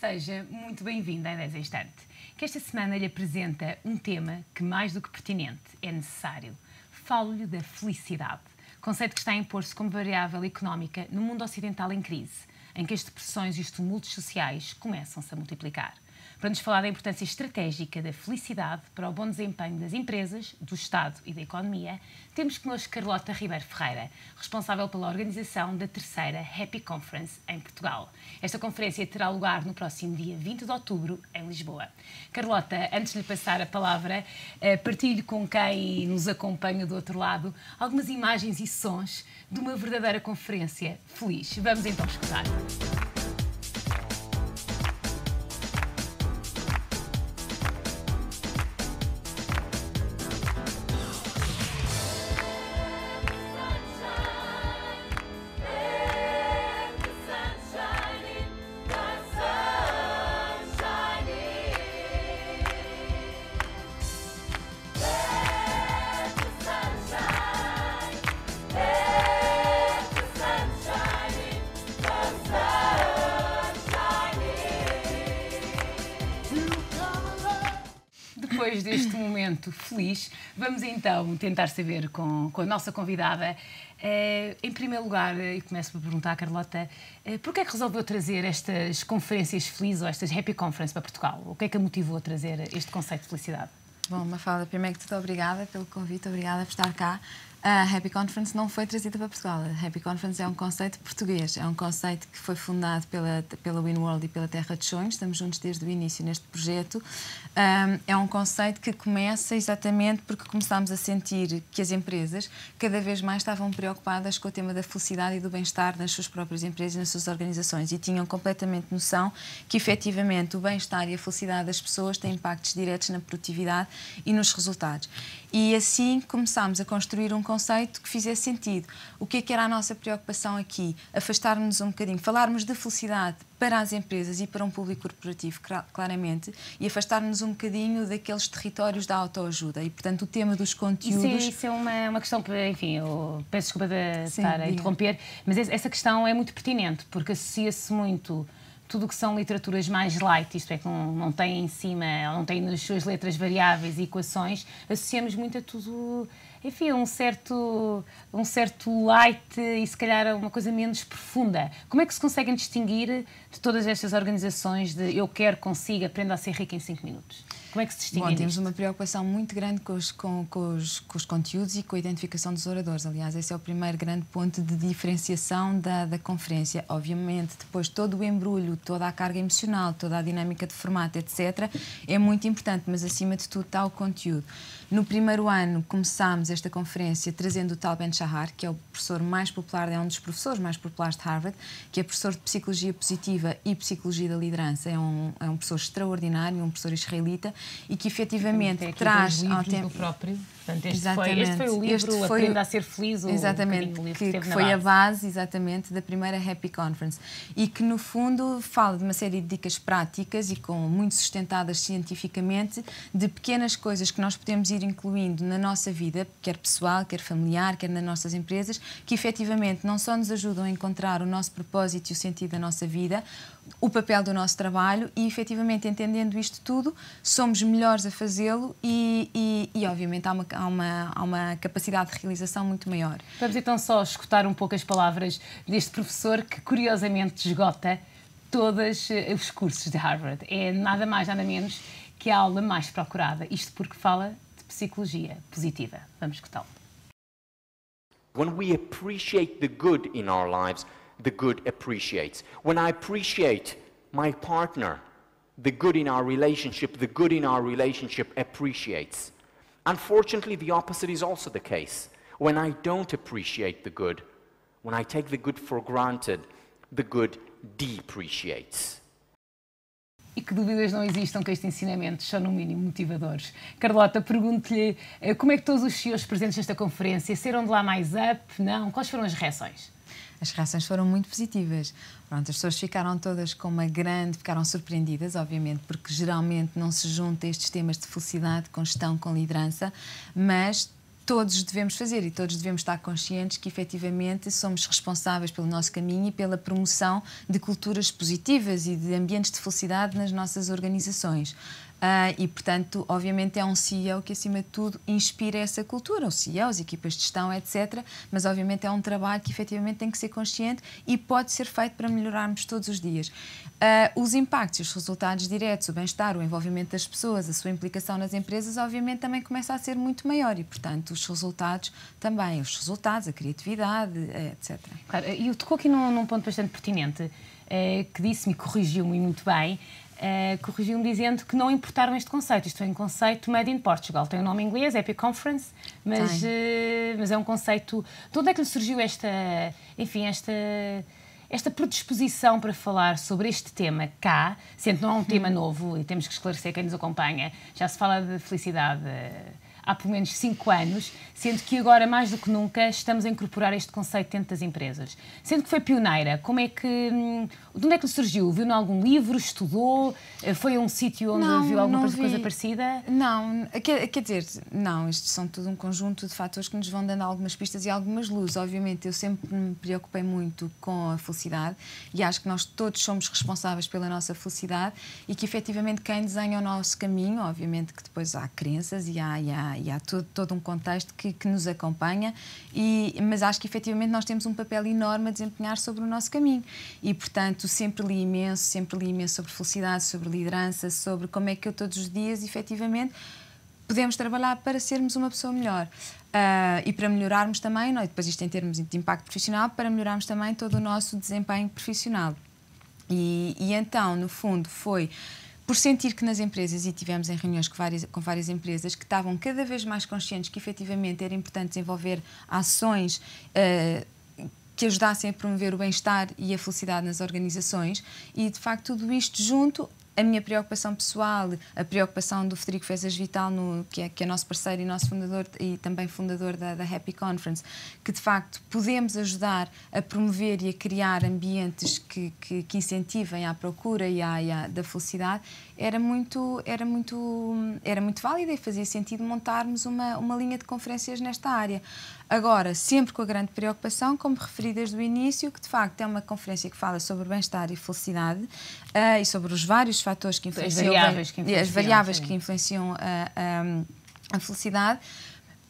Seja muito bem-vinda à Ideias em Instante, que esta semana lhe apresenta um tema que, mais do que pertinente, é necessário. Falo-lhe da felicidade, conceito que está a impor-se como variável económica no mundo ocidental em crise, em que as depressões e os tumultos sociais começam-se a multiplicar para nos falar da importância estratégica da felicidade para o bom desempenho das empresas, do Estado e da economia, temos connosco Carlota Ribeiro Ferreira, responsável pela organização da terceira Happy Conference em Portugal. Esta conferência terá lugar no próximo dia 20 de outubro, em Lisboa. Carlota, antes de lhe passar a palavra, eh, partilho com quem nos acompanha do outro lado algumas imagens e sons de uma verdadeira conferência feliz. Vamos então escutar. depois deste momento feliz, vamos então tentar saber com, com a nossa convidada. Uh, em primeiro lugar, e eh, começo por perguntar à Carlota, uh, porquê é que resolveu trazer estas conferências felizes ou estas Happy Conference para Portugal? O que é que a motivou a trazer este conceito de felicidade? Bom, Mafalda, primeiro que tudo, obrigada pelo convite, obrigada por estar cá. A Happy Conference não foi trazida para Portugal. A Happy Conference é um conceito português, é um conceito que foi fundado pela, pela WinWorld e pela Terra de Sonhos. Estamos juntos desde o início neste projeto. Um, é um conceito que começa exatamente porque começámos a sentir que as empresas cada vez mais estavam preocupadas com o tema da felicidade e do bem-estar nas suas próprias empresas e nas suas organizações e tinham completamente noção que efetivamente o bem-estar e a felicidade das pessoas têm impactos diretos na produtividade e nos resultados. E assim começámos a construir um conceito que fizesse sentido. O que é que era a nossa preocupação aqui? Afastarmos-nos um bocadinho, falarmos de felicidade para as empresas e para um público corporativo, claramente, e afastarmos um bocadinho daqueles territórios da autoajuda. E, portanto, o tema dos conteúdos. Sim, isso é uma, uma questão, enfim, eu peço desculpa de Sim, estar a interromper, mas essa questão é muito pertinente, porque associa-se muito tudo o que são literaturas mais light, isto é, que não, não tem em cima, não tem nas suas letras variáveis e equações, associamos muito a tudo enfim, um certo, um certo light e se calhar uma coisa menos profunda. Como é que se conseguem distinguir de todas estas organizações de eu quero, consigo, aprenda a ser rico em 5 minutos? Como é que se distinguem? Bom, temos isto? uma preocupação muito grande com os, com, com, os, com os conteúdos e com a identificação dos oradores. Aliás, esse é o primeiro grande ponto de diferenciação da, da conferência. Obviamente, depois todo o embrulho, toda a carga emocional, toda a dinâmica de formato, etc., é muito importante, mas acima de tudo está o conteúdo. No primeiro ano começámos esta conferência trazendo o Tal Ben-Shahar, que é o professor mais popular, é um dos professores mais populares de Harvard, que é professor de Psicologia Positiva e Psicologia da Liderança. É um, é um professor extraordinário, um professor israelita e que efetivamente traz... traz ao tempo... próprio Portanto, este, exatamente. Foi, este foi o livro Aprenda a Ser Feliz, o exatamente, livro que, que, que foi base. a base, exatamente, da primeira Happy Conference. E que, no fundo, fala de uma série de dicas práticas e com muito sustentadas cientificamente, de pequenas coisas que nós podemos ir incluindo na nossa vida, quer pessoal, quer familiar, quer nas nossas empresas, que efetivamente não só nos ajudam a encontrar o nosso propósito e o sentido da nossa vida, o papel do nosso trabalho e, efetivamente, entendendo isto tudo, somos melhores a fazê-lo e, e, e, obviamente, há uma, há, uma, há uma capacidade de realização muito maior. Vamos então só escutar um pouco as palavras deste professor que, curiosamente, esgota todos eh, os cursos de Harvard. É nada mais, nada menos que a aula mais procurada. Isto porque fala de psicologia positiva. Vamos escutá-lo. When we appreciate the good in our lives, the good appreciates. When I appreciate my partner, the good in our relationship, the good in our relationship appreciates. Unfortunately, the opposite is also the case. When I don't appreciate the good, when I take the good for granted, the good depreciates. E que dúvidas não existam que estes ensinamentos são, no mínimo, motivadores. Carlota, pergunto-lhe eh, como é que todos os senhores presentes nesta conferência saíram de lá mais up? Não? Quais foram as reações? as reações foram muito positivas. Pronto, as pessoas ficaram todas com uma grande, ficaram surpreendidas, obviamente, porque geralmente não se junta estes temas de felicidade com gestão, com liderança, mas todos devemos fazer e todos devemos estar conscientes que efetivamente somos responsáveis pelo nosso caminho e pela promoção de culturas positivas e de ambientes de felicidade nas nossas organizações. Uh, e, portanto, obviamente é um CEO que, acima de tudo, inspira essa cultura, o CEO, as equipas de gestão, etc. Mas, obviamente, é um trabalho que efetivamente tem que ser consciente e pode ser feito para melhorarmos todos os dias. Uh, os impactos, os resultados diretos, o bem-estar, o envolvimento das pessoas, a sua implicação nas empresas, obviamente, também começa a ser muito maior e, portanto, os resultados também, os resultados, a criatividade, eh, etc. Claro, e tocou aqui num, num ponto bastante pertinente, eh, que disse-me, corrigiu-me muito bem, eh, corrigiu-me dizendo que não importaram este conceito. Isto é um conceito made in Portugal. Tem o um nome em inglês, Epic Conference, mas, uh, mas é um conceito. De onde é que lhe surgiu esta, enfim, esta, esta predisposição para falar sobre este tema cá, sendo que não é um hum. tema novo e temos que esclarecer quem nos acompanha? Já se fala de felicidade. Uh, há pelo menos cinco anos, sendo que agora, mais do que nunca, estamos a incorporar este conceito dentro das empresas. Sendo que foi pioneira, como é que. Hum, de onde é que surgiu? Viu em algum livro? Estudou? Eh, foi a um sítio onde não, viu alguma vi. coisa parecida? Não, eh, quer, quer dizer, não, isto são tudo um conjunto de fatores que nos vão dando algumas pistas e algumas luzes. Obviamente, eu sempre me preocupei muito com a felicidade e acho que nós todos somos responsáveis pela nossa felicidade e que efetivamente quem desenha o nosso caminho, obviamente que depois há crenças e há, e há e há todo, todo um contexto que, que nos acompanha, e, mas acho que efetivamente nós temos um papel enorme a desempenhar sobre o nosso caminho. E, portanto, sempre li imenso, sempre li imenso sobre felicidade, sobre liderança, sobre como é que eu todos os dias, efetivamente, podemos trabalhar para sermos uma pessoa melhor. Uh, e para melhorarmos também, não, é? depois isto em termos de impacto profissional, para melhorarmos também todo o nosso desempenho profissional. E, e então, no fundo, foi por sentir que nas empresas, e tivemos em reuniões com várias, com várias empresas, que estavam cada vez mais conscientes que efetivamente era importante desenvolver ações. Uh, que ajudassem a promover o bem-estar e a felicidade nas organizações e, de facto, tudo isto junto a minha preocupação pessoal, a preocupação do Federico Fezas Vital, no, que, é, que é nosso parceiro e nosso fundador e também fundador da, da Happy Conference, que de facto podemos ajudar a promover e a criar ambientes que, que, que incentivem à procura e à, e à da felicidade, era muito, era muito, era muito válida e fazia sentido montarmos uma, uma linha de conferências nesta área. Agora, sempre com a grande preocupação, como referi desde o início, que de facto é uma conferência que fala sobre bem-estar e felicidade uh, e sobre os vários fatores que influenciam, as variáveis que influenciam, as variáveis que influenciam a, a, a felicidade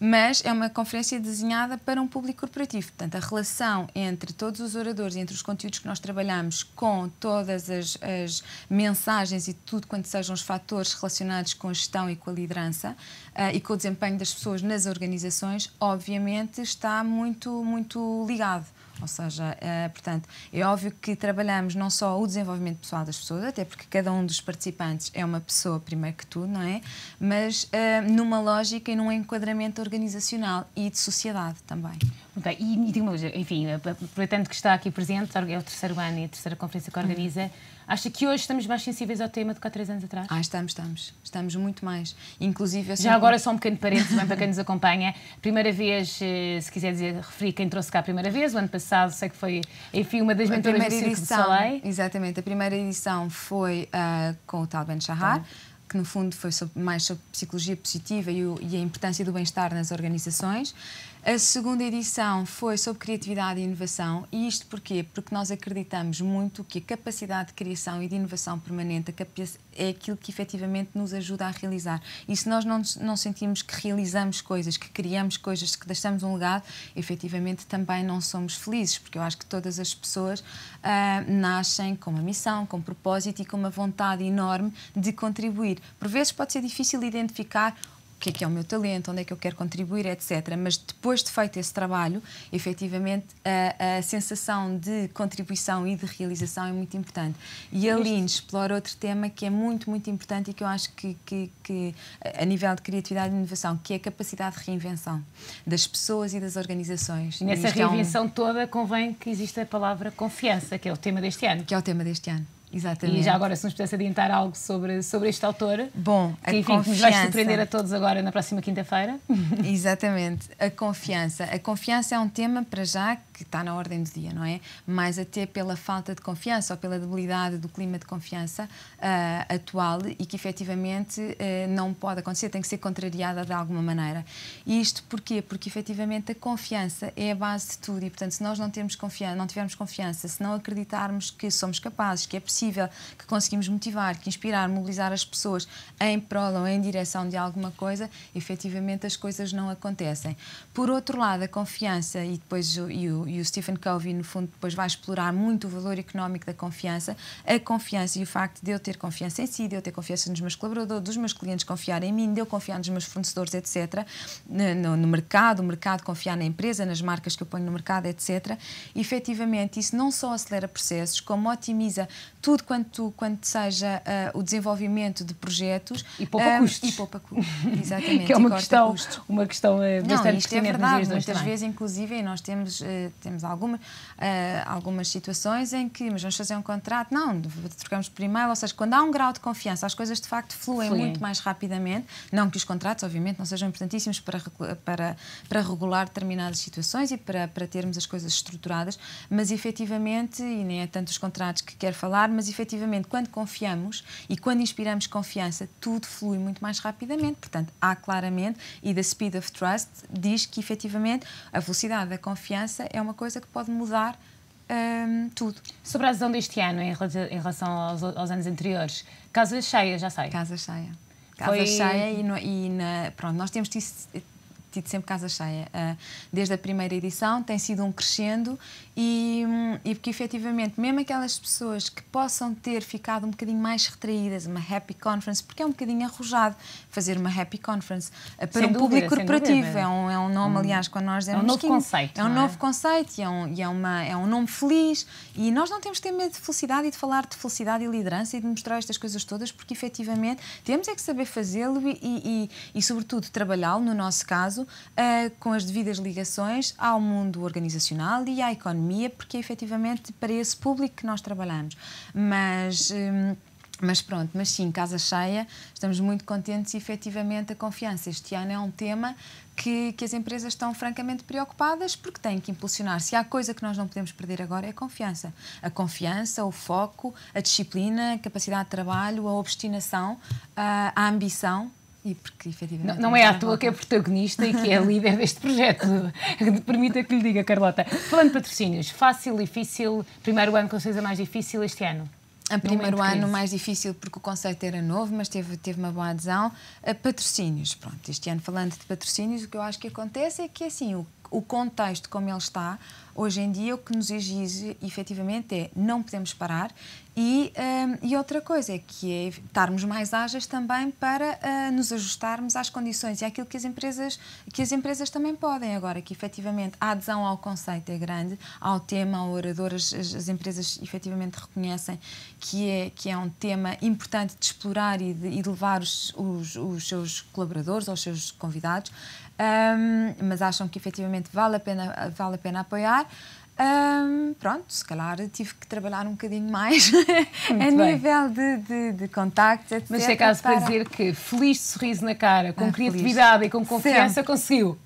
mas é uma conferência desenhada para um público corporativo. Portanto, a relação entre todos os oradores, entre os conteúdos que nós trabalhamos, com todas as, as mensagens e tudo quanto sejam os fatores relacionados com a gestão e com a liderança uh, e com o desempenho das pessoas nas organizações, obviamente está muito, muito ligado. Ou seja, é, portanto, é óbvio que trabalhamos não só o desenvolvimento pessoal das pessoas, até porque cada um dos participantes é uma pessoa, primeiro que tudo, não é? Mas é, numa lógica e num enquadramento organizacional e de sociedade também. Ok, e, e digo enfim, aproveitando que está aqui presente, é o terceiro ano e a terceira conferência que organiza, acha que hoje estamos mais sensíveis ao tema do que há três anos atrás? Ah, estamos, estamos. Estamos muito mais. Inclusive... Sempre... Já agora só um pequeno parênteses bem, para quem nos acompanha. Primeira vez, eh, se quiser dizer, referi quem trouxe cá a primeira vez, o ano passado, sei que foi, enfim, uma das mentoras do Circo edição, de Soleil. Exatamente, a primeira edição foi uh, com o tal Ben Shahar. Então que no fundo foi sobre, mais sobre psicologia positiva e, o, e a importância do bem-estar nas organizações. A segunda edição foi sobre criatividade e inovação, e isto porquê? Porque nós acreditamos muito que a capacidade de criação e de inovação permanente é aquilo que efetivamente nos ajuda a realizar. E se nós não, não sentimos que realizamos coisas, que criamos coisas, que deixamos um legado, efetivamente também não somos felizes, porque eu acho que todas as pessoas ah, nascem com uma missão, com um propósito e com uma vontade enorme de contribuir. Por vezes pode ser difícil identificar o que é que é o meu talento, onde é que eu quero contribuir, etc. Mas depois de feito esse trabalho, efetivamente, a, a sensação de contribuição e de realização é muito importante. E a Lynn explora outro tema que é muito, muito importante e que eu acho que, que, que, a nível de criatividade e inovação, que é a capacidade de reinvenção das pessoas e das organizações. nessa reinvenção é um... toda convém que exista a palavra confiança, que é o tema deste ano. Que é o tema deste ano. Exatamente. E já agora, se nos pudesse adiantar algo sobre, sobre este autor, Bom, que, enfim, confiança. que nos vai surpreender a todos agora na próxima quinta-feira. Exatamente, a confiança. A confiança é um tema, para já, que está na ordem do dia, não é? Mais até pela falta de confiança ou pela debilidade do clima de confiança uh, atual e que efetivamente uh, não pode acontecer, tem que ser contrariada de alguma maneira. E isto porquê? Porque efetivamente a confiança é a base de tudo e, portanto, se nós não, temos confiança, não tivermos confiança, se não acreditarmos que somos capazes, que é possível, que conseguimos motivar, que inspirar, mobilizar as pessoas em prol ou em direção de alguma coisa, efetivamente as coisas não acontecem. Por outro lado, a confiança, e depois e o, e o Stephen Covey, no fundo, depois vai explorar muito o valor económico da confiança, a confiança e o facto de eu ter confiança em si, de eu ter confiança nos meus colaboradores, dos meus clientes confiar em mim, de eu confiar nos meus fornecedores, etc., no, no mercado, o mercado confiar na empresa, nas marcas que eu ponho no mercado, etc. efetivamente, isso não só acelera processos, como otimiza tudo quanto, quanto seja uh, o desenvolvimento de projetos. E poupa ah, custos. e poupa custos, exatamente. que é uma questão, uma eh, questão bastante Não, isto é verdade. Muitas vezes, inclusive, nós temos, uh, temos alguma, ah, algumas situações em que mas vamos fazer um contrato. Não, trocamos por e-mail. Ou seja, quando há um grau de confiança, as coisas de facto fluem, muito mais rapidamente. Não que os contratos, obviamente, não sejam importantíssimos para, para, para regular determinadas situações e para, para termos as coisas estruturadas, mas efetivamente, e nem é tanto os contratos que quero falar, mas efetivamente, quando confiamos e quando inspiramos confiança, tudo flui muito mais rapidamente. Portanto, há claramente, e da Speed of Trust diz que efetivamente a velocidade da confiança é uma coisa que pode mudar hum, tudo. Sobre a adesão deste ano em relação aos, aos anos anteriores, casa cheia, já sei. Casa cheia. Casa Foi... cheia e, no, e na, pronto, nós temos tido, tido sempre casa cheia. Uh, desde a primeira edição tem sido um crescendo e, e porque efetivamente, mesmo aquelas pessoas que possam ter ficado um bocadinho mais retraídas, uma happy conference, porque é um bocadinho arrojado fazer uma happy conference eh, para sem um dúvida, público corporativo. é, um, é um nome, aliás, quando nós dizemos. É um novo conceito. É um é? novo conceito e, é um, e é, uma, é um nome feliz. E nós não temos que ter medo de felicidade e de falar de felicidade e liderança e de mostrar estas coisas todas, porque efetivamente temos é que saber fazê-lo e, e, e, e, sobretudo, trabalhá-lo, no nosso caso, uh, com as devidas ligações ao mundo organizacional e à economia pandemia, porque é efetivamente para esse público que nós trabalhamos. Mas. Hum, mas pronto, mas sim, casa cheia, estamos muito contentes e efetivamente a confiança este ano é um tema que, que as empresas estão francamente preocupadas porque têm que impulsionar. Se há coisa que nós não podemos perder agora é a confiança. A confiança, o foco, a disciplina, a capacidade de trabalho, a obstinação, a, a ambição, e porque, efetivamente. Não, não é à toa que é protagonista e que é líder deste projeto. Permita que lhe diga, Carlota. Falando de patrocínios, fácil, difícil, primeiro ano com certeza mais difícil este ano? A primeiro ano mais difícil porque o conceito era novo, mas teve, teve uma boa adesão. A patrocínios, pronto, este ano falando de patrocínios, o que eu acho que acontece é que assim, o o contexto como ele está, hoje em dia o que nos exige efetivamente é não podemos parar e, um, e outra coisa é que é estarmos mais ágeis também para uh, nos ajustarmos às condições e àquilo que as empresas que as empresas também podem agora que efetivamente a adesão ao conceito é grande ao tema ao orador as, as empresas efetivamente reconhecem que é que é um tema importante de explorar e de, e de levar os, os, os, seus colaboradores aos seus convidados um, mas acham que efetivamente realmente vale a pena, vale a pena apoiar. Um, pronto, se calhar tive que trabalhar um bocadinho mais a nível de, de, de contactos, etc. Mas é caso para... para dizer que feliz sorriso na cara, com ah, criatividade feliz. e com confiança, Sempre. conseguiu.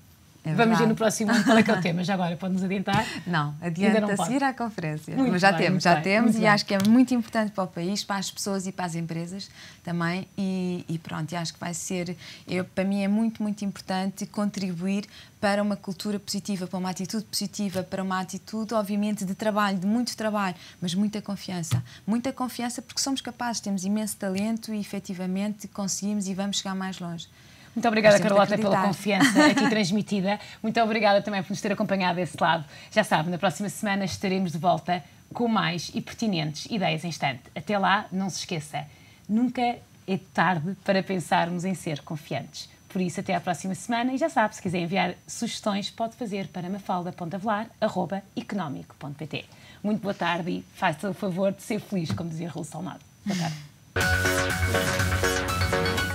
É Vamos ver no próximo ano qual é que é o tema, já agora pode-nos adiantar? Não, adianta não a seguir à conferência. Muito Mas já bem, temos, já bem, temos e bem. acho que é muito importante para o país, para as pessoas e para as empresas também. E, e pronto, e acho que vai ser, eu, para mim é muito, muito importante contribuir para uma cultura positiva, para uma atitude positiva, para uma atitude, obviamente, de trabalho, de muito trabalho, mas muita confiança. Muita confiança porque somos capazes, temos imenso talento e efetivamente conseguimos e vamos chegar mais longe. Muito obrigada, Carlota, pela confiança aqui transmitida. Muito obrigada também por nos ter acompanhado desse lado. Já sabe, na próxima semana estaremos de volta com mais e pertinentes ideias em instante. Até lá, não se esqueça, nunca é tarde para pensarmos em ser confiantes. Por isso, até à próxima semana e já sabe, se quiser enviar sugestões, pode fazer para mafalda.avelar.económico.pt. Muito boa tarde e faça o favor de ser feliz, como dizia Raul Salmado. Boa tarde.